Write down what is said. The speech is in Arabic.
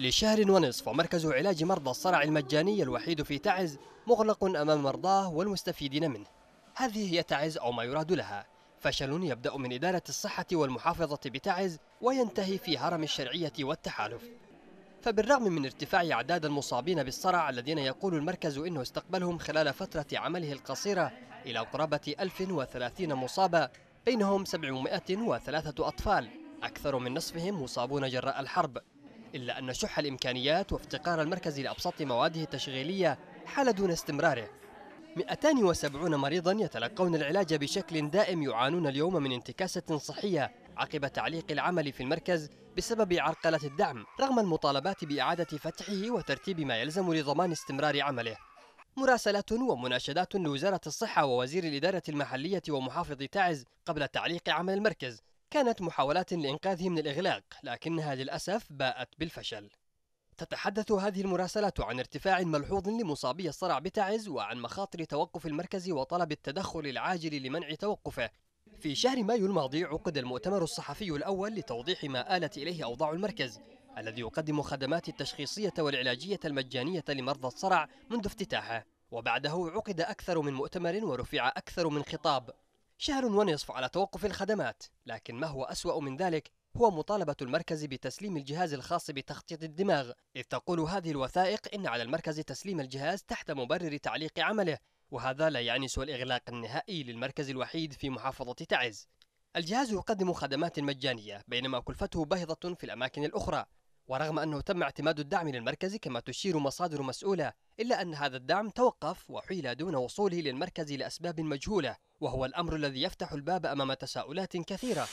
لشهر ونصف ومركز علاج مرضى الصرع المجاني الوحيد في تعز مغلق أمام مرضاه والمستفيدين منه هذه هي تعز أو ما يراد لها فشل يبدأ من إدارة الصحة والمحافظة بتعز وينتهي في هرم الشرعية والتحالف فبالرغم من ارتفاع أعداد المصابين بالصرع الذين يقول المركز إنه استقبلهم خلال فترة عمله القصيرة إلى قرابة 1030 مصابة بينهم 703 أطفال أكثر من نصفهم مصابون جراء الحرب إلا أن شح الإمكانيات وافتقار المركز لأبسط مواده التشغيلية حال دون استمراره 270 مريضا يتلقون العلاج بشكل دائم يعانون اليوم من انتكاسة صحية عقب تعليق العمل في المركز بسبب عرقلة الدعم رغم المطالبات بإعادة فتحه وترتيب ما يلزم لضمان استمرار عمله مراسلات ومناشدات لوزارة الصحة ووزير الإدارة المحلية ومحافظ تعز قبل تعليق عمل المركز كانت محاولات لإنقاذه من الإغلاق لكنها للأسف باءت بالفشل تتحدث هذه المراسلات عن ارتفاع ملحوظ لمصابي الصرع بتعز وعن مخاطر توقف المركز وطلب التدخل العاجل لمنع توقفه في شهر مايو الماضي عقد المؤتمر الصحفي الأول لتوضيح ما آلت إليه أوضاع المركز الذي يقدم خدمات التشخيصية والعلاجية المجانية لمرضى الصرع منذ افتتاحه وبعده عقد أكثر من مؤتمر ورفع أكثر من خطاب شهر ونصف على توقف الخدمات لكن ما هو أسوأ من ذلك هو مطالبة المركز بتسليم الجهاز الخاص بتخطيط الدماغ إذ تقول هذه الوثائق إن على المركز تسليم الجهاز تحت مبرر تعليق عمله وهذا لا يعني سوى الإغلاق النهائي للمركز الوحيد في محافظة تعز الجهاز يقدم خدمات مجانية بينما كلفته باهظة في الأماكن الأخرى ورغم أنه تم اعتماد الدعم للمركز كما تشير مصادر مسؤولة إلا أن هذا الدعم توقف وحيل دون وصوله للمركز لأسباب مجهولة وهو الأمر الذي يفتح الباب أمام تساؤلات كثيرة